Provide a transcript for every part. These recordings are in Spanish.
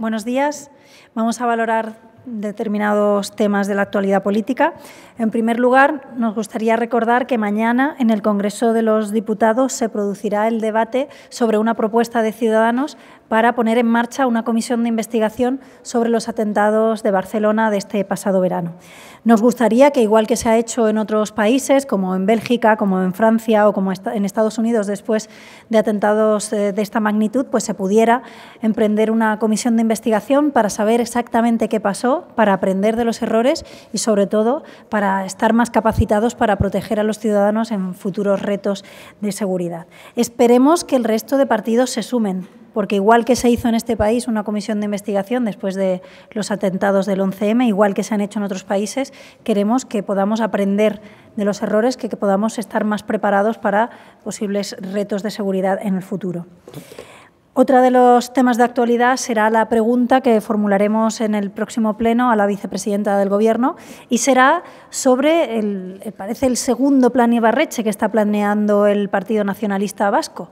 Buenos días. Vamos a valorar determinados temas de la actualidad política. En primer lugar, nos gustaría recordar que mañana en el Congreso de los Diputados se producirá el debate sobre una propuesta de Ciudadanos para poner en marcha una comisión de investigación sobre los atentados de Barcelona de este pasado verano. Nos gustaría que, igual que se ha hecho en otros países, como en Bélgica, como en Francia o como en Estados Unidos después de atentados eh, de esta magnitud, pues se pudiera emprender una comisión de investigación para saber exactamente qué pasó, para aprender de los errores y, sobre todo, para estar más capacitados para proteger a los ciudadanos en futuros retos de seguridad. Esperemos que el resto de partidos se sumen porque igual que se hizo en este país una comisión de investigación después de los atentados del 11M, igual que se han hecho en otros países, queremos que podamos aprender de los errores, que, podamos estar más preparados para posibles retos de seguridad en el futuro. Otra de los temas de actualidad será la pregunta que formularemos en el próximo pleno a la vicepresidenta del Gobierno y será sobre, el, eh, parece, el segundo plan Ibarreche que está planeando el Partido Nacionalista Vasco.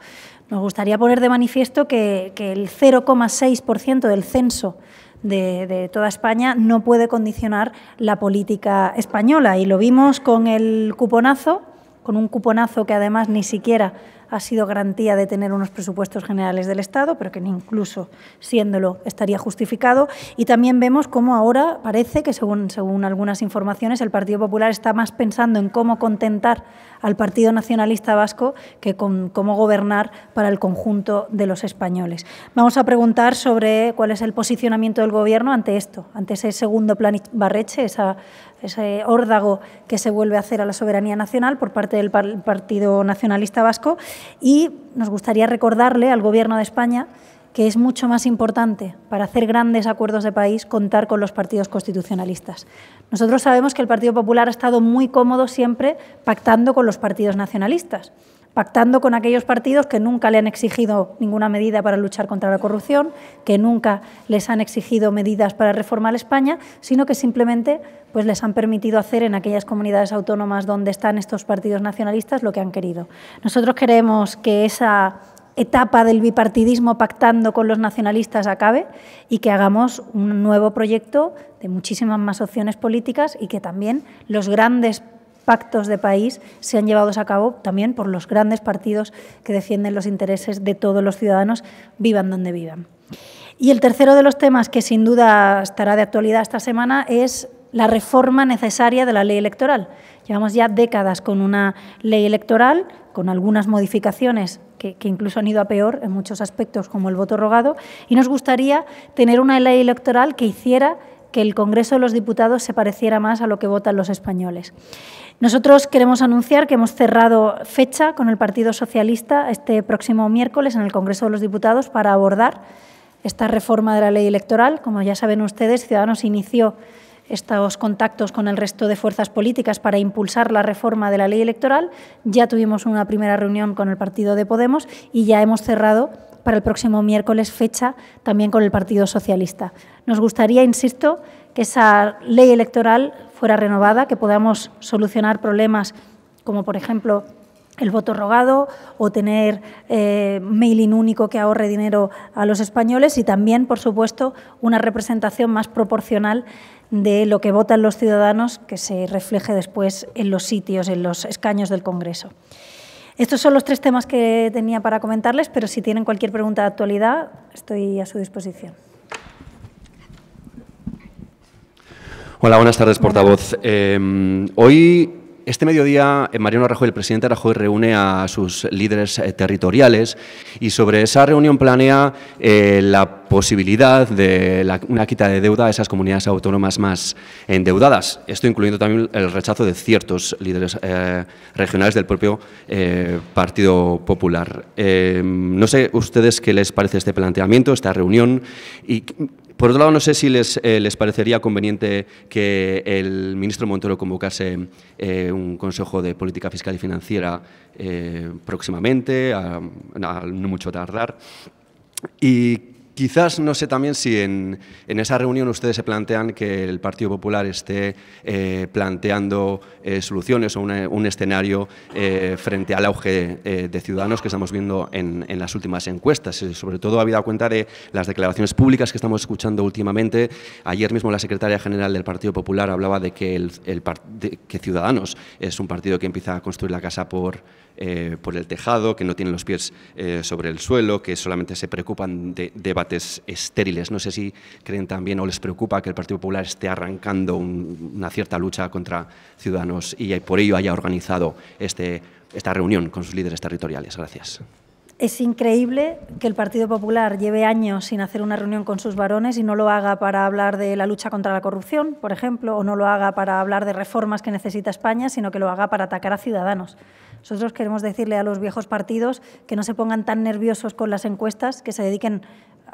Nos gustaría poner de manifiesto que, el 0,6% del censo de, toda España no puede condicionar la política española y lo vimos con el cuponazo, con un cuponazo que además ni siquiera ha sido garantía de tener unos presupuestos generales del Estado, pero que incluso siéndolo estaría justificado. Y también vemos cómo ahora parece que, según, según algunas informaciones, el Partido Popular está más pensando en cómo contentar al Partido Nacionalista Vasco que con cómo gobernar para el conjunto de los españoles. Vamos a preguntar sobre cuál es el posicionamiento del Gobierno ante esto, ante ese segundo plan Barreche, esa ese órdago que se vuelve a hacer a la soberanía nacional por parte del Partido Nacionalista Vasco. Y nos gustaría recordarle al Gobierno de España que es mucho más importante para hacer grandes acuerdos de país contar con los partidos constitucionalistas. Nosotros sabemos que el Partido Popular ha estado muy cómodo siempre pactando con los partidos nacionalistas pactando con aquellos partidos que nunca le han exigido ninguna medida para luchar contra la corrupción, que nunca les han exigido medidas para reformar España, sino que simplemente pues, les han permitido hacer en aquellas comunidades autónomas donde están estos partidos nacionalistas lo que han querido. Nosotros queremos que esa etapa del bipartidismo pactando con los nacionalistas acabe y que hagamos un nuevo proyecto de muchísimas más opciones políticas y que también los grandes pactos de país sean llevados a cabo también por los grandes partidos que defienden los intereses de todos los ciudadanos, vivan donde vivan. Y el tercero de los temas que sin duda estará de actualidad esta semana es la reforma necesaria de la ley electoral. Llevamos ya décadas con una ley electoral, con algunas modificaciones que, que, incluso han ido a peor en muchos aspectos, como el voto rogado, y nos gustaría tener una ley electoral que hiciera que el Congreso de los Diputados se pareciera más a lo que votan los españoles. Nosotros queremos anunciar que hemos cerrado fecha con el Partido Socialista este próximo miércoles en el Congreso de los Diputados para abordar esta reforma de la ley electoral. Como ya saben ustedes, Ciudadanos inició estos contactos con el resto de fuerzas políticas para impulsar la reforma de la ley electoral. Ya tuvimos una primera reunión con el partido de Podemos y ya hemos cerrado para el próximo miércoles fecha también con el Partido Socialista. Nos gustaría, insisto, que esa ley electoral fuera renovada, que podamos solucionar problemas como, por ejemplo, el voto rogado o tener eh, mailing único que ahorre dinero a los españoles y también, por supuesto, una representación más proporcional de lo que votan los ciudadanos que se refleje después en los sitios, en los escaños del Congreso. Estos son los tres temas que tenía para comentarles, pero si tienen cualquier pregunta de actualidad, estoy a su disposición. Hola, buenas tardes, portavoz. Eh, hoy este mediodía, eh, Mariano Rajoy, el presidente Rajoy, reúne a sus líderes eh, territoriales y sobre esa reunión planea eh, la posibilidad de una quita de deuda a esas comunidades autónomas más endeudadas. Esto incluyendo también el rechazo de ciertos líderes regionales del propio Partido Popular. no sé ustedes qué les parece este planteamiento, esta reunión, y por otro lado, no sé si les, eh, parecería conveniente que el ministro Montero convocase eh, un Consejo de Política Fiscal y Financiera eh, próximamente, no mucho tardar. Y Quizás no sé también si en, esa reunión ustedes se plantean que el Partido Popular esté eh, planteando eh, soluciones o un escenario eh, frente al auge de ciudadanos que estamos viendo en, las últimas encuestas. Sobre todo habida cuenta de las declaraciones públicas que estamos escuchando últimamente. Ayer mismo la secretaria general del Partido Popular hablaba de que, el, de, que Ciudadanos es un partido que empieza a construir la casa por eh, por el tejado, que no tienen los pies eh, sobre el suelo, que solamente se preocupan de debates estériles. No sé si creen también o les preocupa que el Partido Popular esté arrancando una cierta lucha contra Ciudadanos y por ello haya organizado este, esta reunión con sus líderes territoriales. Gracias. Es increíble que el Partido Popular lleve años sin hacer una reunión con sus varones y no lo haga para hablar de la lucha contra la corrupción, por ejemplo, o no lo haga para hablar de reformas que necesita España, sino que lo haga para atacar a ciudadanos. Nosotros queremos decirle a los viejos partidos que no se pongan tan nerviosos con las encuestas, que se dediquen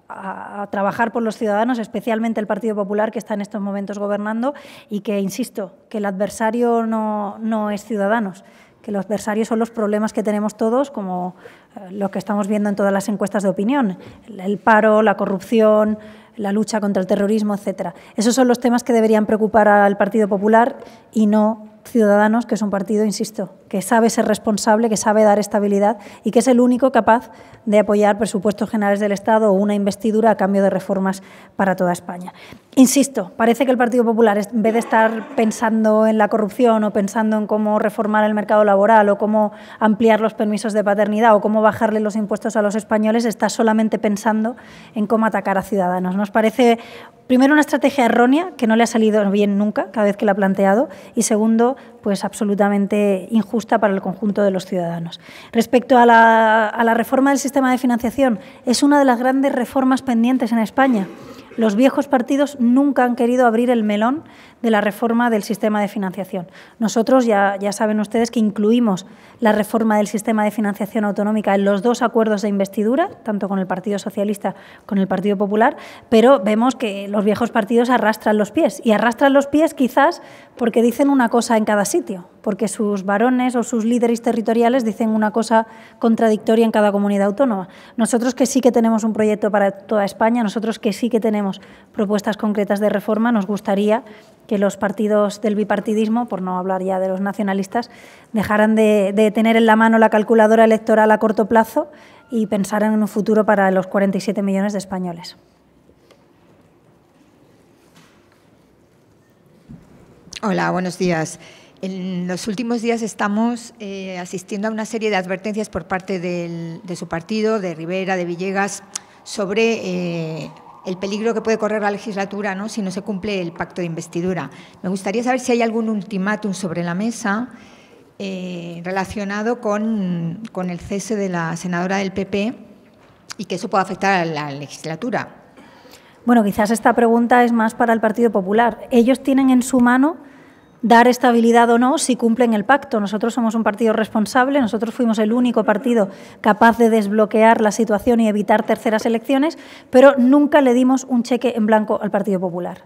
a, trabajar por los ciudadanos, especialmente el Partido Popular, que está en estos momentos gobernando, y que, insisto, que el adversario no, es ciudadanos, que los adversarios son los problemas que tenemos todos, como eh, lo que estamos viendo en todas las encuestas de opinión, el, paro, la corrupción la lucha contra el terrorismo, etcétera. Esos son los temas que deberían preocupar al Partido Popular y no Ciudadanos, que es un partido, insisto, que sabe ser responsable, que sabe dar estabilidad y que es el único capaz de apoyar presupuestos generales del Estado o una investidura a cambio de reformas para toda España. Insisto, parece que el Partido Popular, en vez de estar pensando en la corrupción o pensando en cómo reformar el mercado laboral o cómo ampliar los permisos de paternidad o cómo bajarle los impuestos a los españoles, está solamente pensando en cómo atacar a Ciudadanos. Nos parece primero, una estrategia errónea que no le ha salido bien nunca, cada vez que la ha planteado, y segundo, pues absolutamente injusta para el conjunto de los ciudadanos. Respecto a la, a la reforma del sistema de financiación, es una de las grandes reformas pendientes en España los viejos partidos nunca han querido abrir el melón de la reforma del sistema de financiación. Nosotros ya, saben ustedes que incluimos la reforma del sistema de financiación autonómica en los dos acuerdos de investidura, tanto con el Partido Socialista como con el Partido Popular, pero vemos que los viejos partidos arrastran los pies y arrastran los pies quizás porque dicen una cosa en cada sitio porque sus varones o sus líderes territoriales dicen una cosa contradictoria en cada comunidad autónoma. Nosotros que sí que tenemos un proyecto para toda España, nosotros que sí que tenemos propuestas concretas de reforma, nos gustaría que los partidos del bipartidismo, por no hablar ya de los nacionalistas, dejaran de, tener en la mano la calculadora electoral a corto plazo y pensaran en un futuro para los 47 millones de españoles. Hola, buenos días. En los últimos días estamos eh, asistiendo a una serie de advertencias por parte de su partido, de Rivera, de Villegas, sobre eh, el peligro que puede correr la legislatura si no se cumple el pacto de investidura. Me gustaría saber si hay algún ultimátum sobre la mesa eh, relacionado con, con el cese de la senadora del PP y que eso pueda afectar a la legislatura. Bueno, quizás esta pregunta es más para el Partido Popular. Ellos tienen en su mano dar estabilidad o no si cumplen el pacto. Nosotros somos un partido responsable, nosotros fuimos el único partido capaz de desbloquear la situación y evitar terceras elecciones, pero nunca le dimos un cheque en blanco al Partido Popular.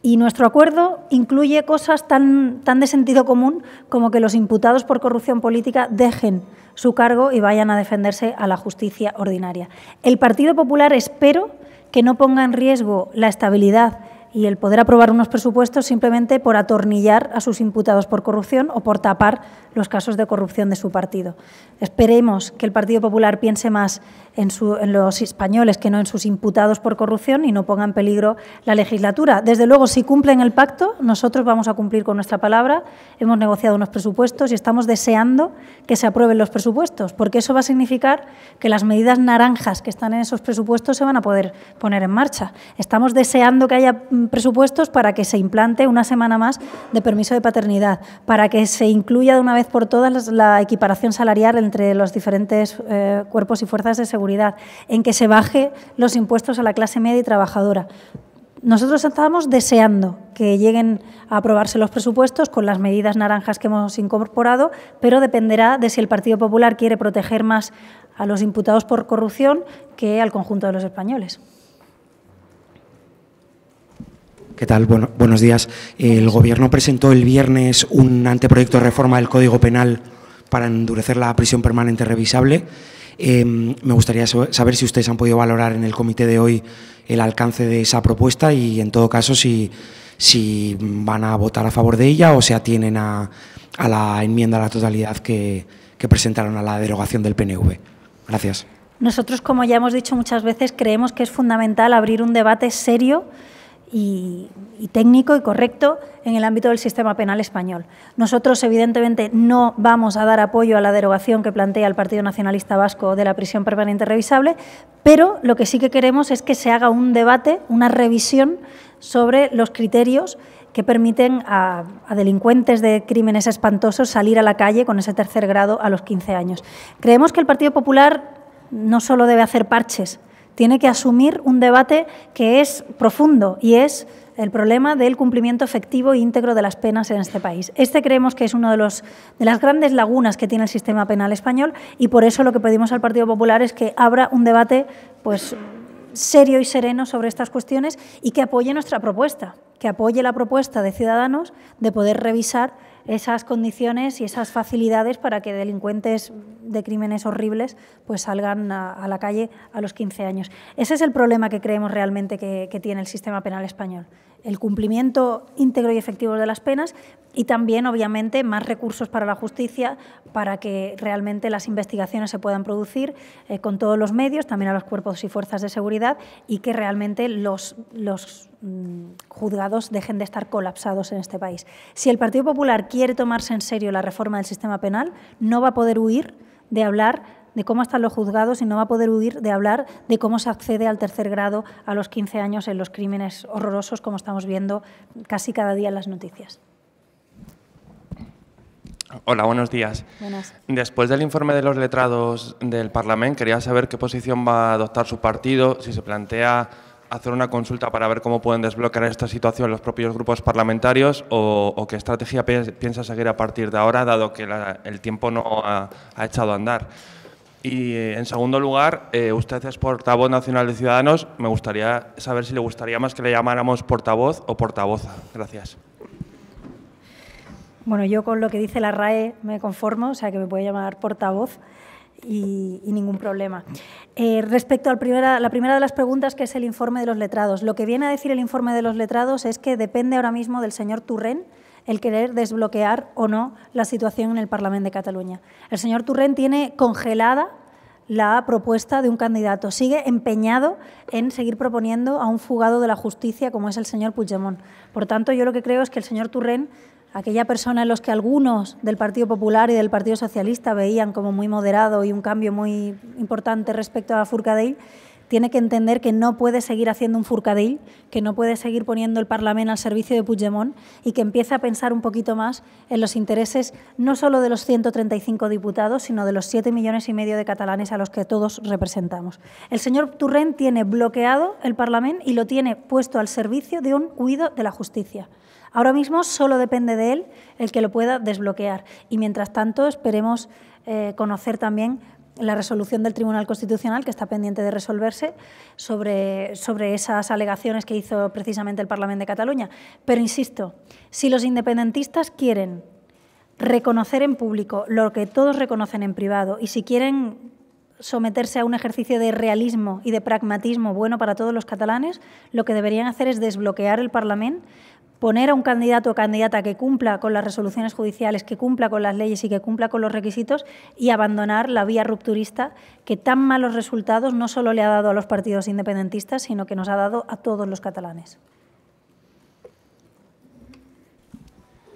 Y nuestro acuerdo incluye cosas tan, tan de sentido común como que los imputados por corrupción política dejen su cargo y vayan a defenderse a la justicia ordinaria. El Partido Popular espero que no ponga en riesgo la estabilidad y el poder aprobar unos presupuestos simplemente por atornillar a sus imputados por corrupción o por tapar los casos de corrupción de su partido. Esperemos que el Partido Popular piense más en, los españoles que no en sus imputados por corrupción y no ponga en peligro la legislatura. Desde luego, si cumplen el pacto, nosotros vamos a cumplir con nuestra palabra. Hemos negociado unos presupuestos y estamos deseando que se aprueben los presupuestos, porque eso va a significar que las medidas naranjas que están en esos presupuestos se van a poder poner en marcha. Estamos deseando que haya mm, presupuestos para que se implante una semana más de permiso de paternidad, para que se incluya de una vez por todas la equiparación salarial entre los diferentes eh, cuerpos y fuerzas de seguridad en que se baje los impuestos a la clase media y trabajadora. Nosotros estábamos deseando que lleguen a aprobarse los presupuestos con las medidas naranjas que hemos incorporado, pero dependerá de si el Partido Popular quiere proteger más a los imputados por corrupción que al conjunto de los españoles. ¿Qué tal? buenos días. El Gobierno presentó el viernes un anteproyecto de reforma del Código Penal para endurecer la prisión permanente revisable. Em, me gustaría saber si ustedes han podido valorar en el comité de hoy el alcance de esa propuesta y, en todo caso, si, van a votar a favor de ella o se atienen a, la enmienda a la totalidad que, que presentaron a la derogación del PNV. Gracias. Nosotros, como ya hemos dicho muchas veces, creemos que es fundamental abrir un debate serio y, técnico y correcto en el ámbito del sistema penal español. Nosotros, evidentemente, no vamos a dar apoyo a la derogación que plantea el Partido Nacionalista Vasco de la prisión permanente revisable, pero lo que sí que queremos es que se haga un debate, una revisión sobre los criterios que permiten a, a, delincuentes de crímenes espantosos salir a la calle con ese tercer grado a los 15 años. Creemos que el Partido Popular no solo debe hacer parches, tiene que asumir un debate que es profundo y es el problema del cumplimiento efectivo e íntegro de las penas en este país. Este creemos que es una de, de las grandes lagunas que tiene el sistema penal español y por eso lo que pedimos al Partido Popular es que abra un debate pues, serio y sereno sobre estas cuestiones y que apoye nuestra propuesta, que apoye la propuesta de Ciudadanos de poder revisar esas condiciones y esas facilidades para que delincuentes de crímenes horribles pues salgan a, la calle a los 15 años. Ese es el problema que creemos realmente que, tiene el sistema penal español. El cumplimiento íntegro y efectivo de las penas y también, obviamente, más recursos para la justicia para que realmente las investigaciones se puedan producir eh, con todos los medios, también a los cuerpos y fuerzas de seguridad y que realmente los, los Mm, juzgados dejen de estar colapsados en este país. Si el Partido Popular quiere tomarse en serio la reforma del sistema penal, no va a poder huir de hablar de cómo están los juzgados y no va a poder huir de hablar de cómo se accede al tercer grado a los 15 años en los crímenes horrorosos como estamos viendo casi cada día en las noticias. Hola, buenos días. Después del informe de los letrados del Parlamento, quería saber qué posición va a adoptar su partido, si se plantea hacer una consulta para ver cómo pueden desbloquear esta situación los propios grupos parlamentarios o, qué estrategia piensa seguir a partir de ahora, dado que el tiempo no ha, echado a andar. Y eh, en segundo lugar, eh, usted es portavoz nacional de Ciudadanos. Me gustaría saber si le gustaría más que le llamáramos portavoz o portavoza. Gracias. Bueno, yo con lo que dice la RAE me conformo, o sea que me puede llamar portavoz y, ningún problema. Eh, respecto a la primera, de las preguntas, que es el informe de los letrados, lo que viene a decir el informe de los letrados es que depende ahora mismo del señor Turren el querer desbloquear o no la situación en el Parlamento de Cataluña. El señor Turren tiene congelada la propuesta de un candidato. Sigue empeñado en seguir proponiendo a un fugado de la justicia como es el señor Puigdemont. Por tanto, yo lo que creo es que el señor Turren aquella persona en los que algunos del Partido Popular y del Partido Socialista veían como muy moderado y un cambio muy importante respecto a Furcadell, tiene que entender que no puede seguir haciendo un Furcadell, que no puede seguir poniendo el Parlamento al servicio de Puigdemont y que empieza a pensar un poquito más en los intereses no solo de los 135 diputados, sino de los 7 millones y medio de catalanes a los que todos representamos. El señor Turren tiene bloqueado el Parlamento y lo tiene puesto al servicio de un huido de la justicia. Ahora mismo solo depende de él el que lo pueda desbloquear y mientras tanto esperemos eh, conocer también la resolución del Tribunal Constitucional, que está pendiente de resolverse, sobre, sobre esas alegaciones que hizo precisamente el Parlamento de Cataluña. Pero insisto, si los independentistas quieren reconocer en público lo que todos reconocen en privado y si quieren someterse a un ejercicio de realismo y de pragmatismo bueno para todos los catalanes, lo que deberían hacer es desbloquear el Parlamento poner a un candidato o candidata que cumpla con las resoluciones judiciales, que cumpla con las leyes y que cumpla con los requisitos y abandonar la vía rupturista que tan malos resultados no solo le ha dado a los partidos independentistas, sino que nos ha dado a todos los catalanes.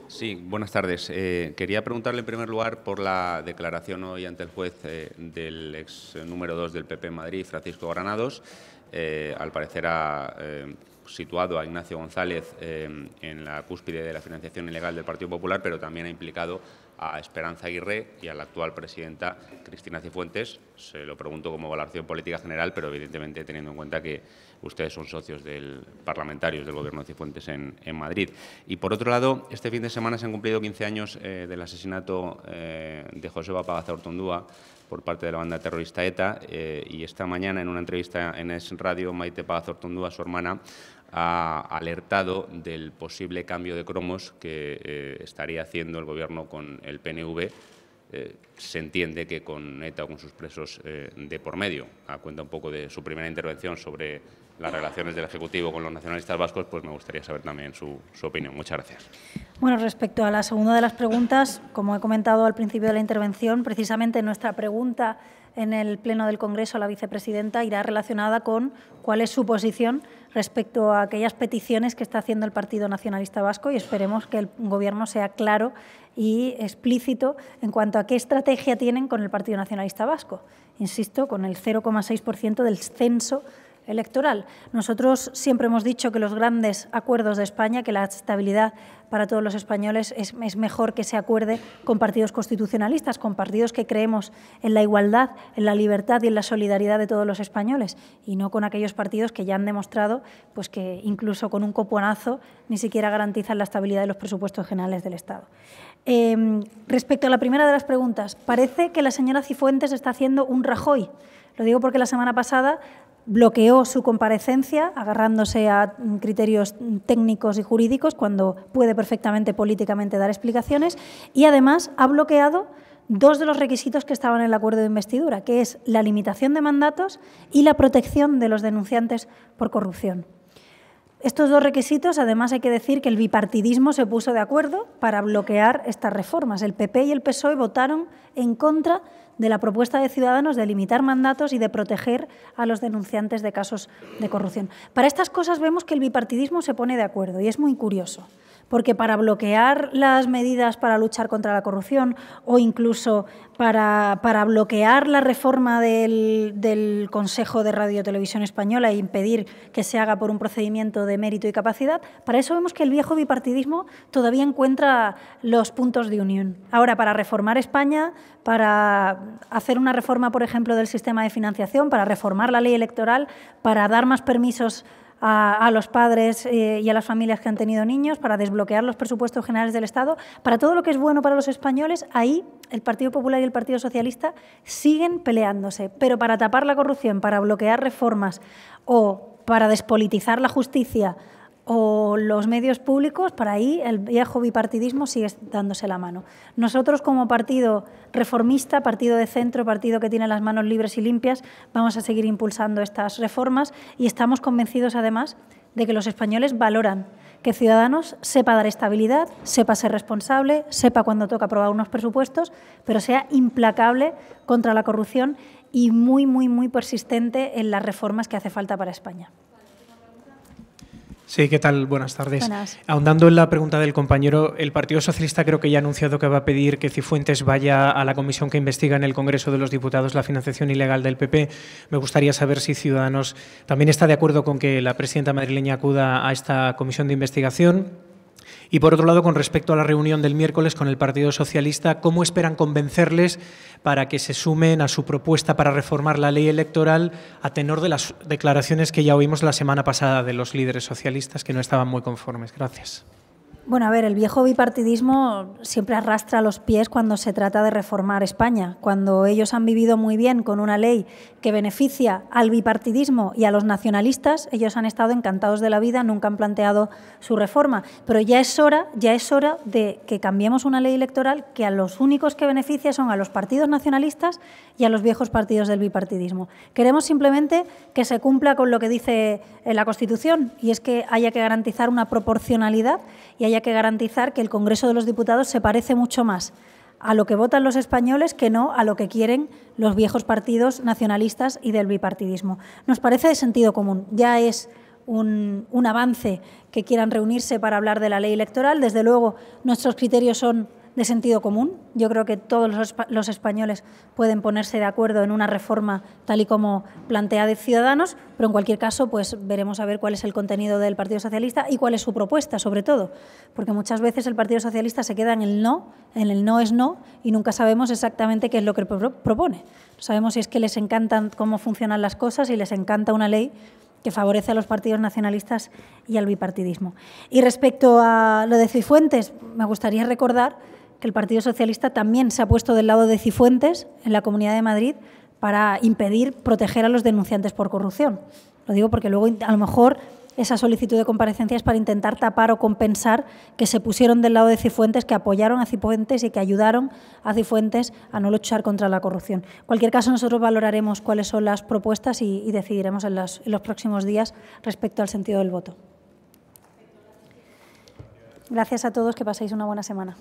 Sí, buenas tardes. Eh, quería preguntarle en primer lugar por la declaración hoy ante el juez eh, del ex número 2 del PP Madrid, Francisco Granados. Eh, al parecer ha situado a Ignacio González eh, en la cúspide de la financiación ilegal del Partido Popular, pero también ha implicado a Esperanza Aguirre y a la actual presidenta Cristina Cifuentes. Se lo pregunto como valoración política general, pero evidentemente teniendo en cuenta que ustedes son socios del parlamentarios del Gobierno de Cifuentes en, Madrid. Y por otro lado, este fin de semana se han cumplido 15 años eh, del asesinato eh, de Joseba Ortondúa por parte de la banda terrorista ETA eh, y esta mañana en una entrevista en Es Radio, Maite Ortondúa, su hermana, ha alertado del posible cambio de cromos que eh, estaría haciendo el Gobierno con el PNV se entiende que con ETA o con sus presos de por medio. A ah, cuenta un poco de su primera intervención sobre las relaciones del Ejecutivo con los nacionalistas vascos, pues me gustaría saber también su, opinión. Muchas gracias. Bueno, respecto a la segunda de las preguntas, como he comentado al principio de la intervención, precisamente nuestra pregunta en el Pleno del Congreso a la vicepresidenta irá relacionada con cuál es su posición respecto a aquellas peticiones que está haciendo el Partido Nacionalista Vasco y esperemos que el Gobierno sea claro y explícito en cuanto a qué estrategia tienen con el Partido Nacionalista Vasco. Insisto, con el 0,6% del censo electoral. Nosotros siempre hemos dicho que los grandes acuerdos de España, que la estabilidad para todos los españoles es, mejor que se acuerde con partidos constitucionalistas, con partidos que creemos en la igualdad, en la libertad y en la solidaridad de todos los españoles, y no con aquellos partidos que ya han demostrado pues, que incluso con un coponazo ni siquiera garantizan la estabilidad de los presupuestos generales del Estado. Em, respecto a la primera de las preguntas, parece que la señora Cifuentes está haciendo un Rajoy. Lo digo porque la semana pasada bloqueó su comparecencia agarrándose a mm, criterios técnicos y jurídicos cuando puede perfectamente políticamente dar explicaciones y además ha bloqueado dos de los requisitos que estaban en el acuerdo de investidura, que es la limitación de mandatos y la protección de los denunciantes por corrupción. Estos dos requisitos, además, hay que decir que el bipartidismo se puso de acuerdo para bloquear estas reformas. El PP y el PSOE votaron en contra de la propuesta de Ciudadanos de limitar mandatos y de proteger a los denunciantes de casos de corrupción. Para estas cosas vemos que el bipartidismo se pone de acuerdo y es muy curioso porque para bloquear las medidas para luchar contra la corrupción o incluso para, para bloquear la reforma del, del Consejo de Radio y Televisión Española e impedir que se haga por un procedimiento de mérito y capacidad, para eso vemos que el viejo bipartidismo todavía encuentra los puntos de unión. Ahora, para reformar España, para hacer una reforma, por ejemplo, del sistema de financiación, para reformar la ley electoral, para dar más permisos a, los padres eh, y a las familias que han tenido niños, para desbloquear los presupuestos generales del Estado, para todo lo que es bueno para los españoles, ahí el Partido Popular y el Partido Socialista siguen peleándose. Pero para tapar la corrupción, para bloquear reformas o para despolitizar la justicia, o los medios públicos, para ahí el viejo bipartidismo sigue dándose la mano. Nosotros como partido reformista, partido de centro, partido que tiene las manos libres y limpias, vamos a seguir impulsando estas reformas y estamos convencidos además de que los españoles valoran que Ciudadanos sepa dar estabilidad, sepa ser responsable, sepa cuando toca aprobar unos presupuestos, pero sea implacable contra la corrupción y muy, muy, muy persistente en las reformas que hace falta para España. Sí, ¿qué tal? Buenas tardes. Ahondando en la pregunta del compañero, el Partido Socialista creo que ya ha anunciado que va a pedir que Cifuentes vaya a la comisión que investiga en el Congreso de los Diputados la financiación ilegal del PP. Me gustaría saber si Ciudadanos también está de acuerdo con que la presidenta madrileña acuda a esta comisión de investigación. Y por otro lado, con respecto a la reunión del miércoles con el Partido Socialista, ¿cómo esperan convencerles para que se sumen a su propuesta para reformar la ley electoral a tenor de las declaraciones que ya oímos la semana pasada de los líderes socialistas que no estaban muy conformes? Gracias. Bueno, a ver, el viejo bipartidismo siempre arrastra los pies cuando se trata de reformar España. Cuando ellos han vivido muy bien con una ley que beneficia al bipartidismo y a los nacionalistas, ellos han estado encantados de la vida, nunca han planteado su reforma. Pero ya es hora, ya es hora de que cambiemos una ley electoral que a los únicos que beneficia son a los partidos nacionalistas y a los viejos partidos del bipartidismo. Queremos simplemente que se cumpla con lo que dice eh, la Constitución y es que haya que garantizar una proporcionalidad y haya que garantizar que el Congreso de los Diputados se parece mucho más a lo que votan los españoles que no a lo que quieren los viejos partidos nacionalistas y del bipartidismo. Nos parece de sentido común. Ya es un avance que quieran reunirse para hablar de la ley electoral. Desde luego, nuestros criterios son de sentido común. Yo creo que todos los españoles pueden ponerse de acuerdo en una reforma tal y como plantea de Ciudadanos, pero en cualquier caso, pues veremos a ver cuál es el contenido del Partido Socialista y cuál es su propuesta, sobre todo, porque muchas veces el Partido Socialista se queda en el no, en el no es no, y nunca sabemos exactamente qué es lo que propone. sabemos si es que les encantan cómo funcionan las cosas y les encanta una ley que favorece a los partidos nacionalistas y al bipartidismo. Y respecto a lo de Cifuentes, me gustaría recordar que el Partido Socialista también se ha puesto del lado de Cifuentes en la Comunidad de Madrid para impedir proteger a los denunciantes por corrupción. Lo digo porque luego a lo mejor esa solicitud de comparecencia es para intentar tapar o compensar que se pusieron del lado de Cifuentes, que apoyaron a Cifuentes y que ayudaron a Cifuentes a no luchar contra la corrupción. En cualquier caso, nosotros valoraremos cuáles son las propuestas y, decidiremos en, en los próximos días respecto al sentido del voto. Gracias a todos, que paséis una buena semana.